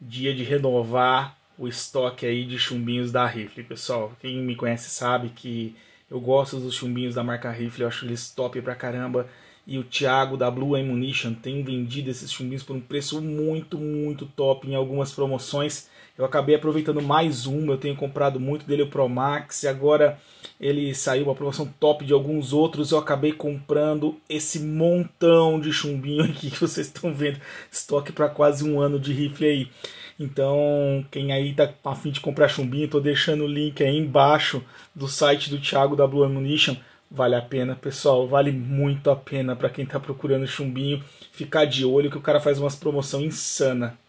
dia de renovar o estoque aí de chumbinhos da Rifle, pessoal. Quem me conhece sabe que eu gosto dos chumbinhos da marca Rifle, eu acho eles top pra caramba e o Thiago da Blue Ammunition tem vendido esses chumbinhos por um preço muito, muito top em algumas promoções. Eu acabei aproveitando mais um, eu tenho comprado muito dele o Pro Max e agora ele saiu uma promoção top de alguns outros. Eu acabei comprando esse montão de chumbinho aqui que vocês estão vendo, estoque para quase um ano de rifle aí. Então, quem aí tá a fim de comprar chumbinho, tô deixando o link aí embaixo do site do Thiago da Blue Ammunition vale a pena, pessoal, vale muito a pena para quem está procurando chumbinho, ficar de olho que o cara faz umas promoção insana.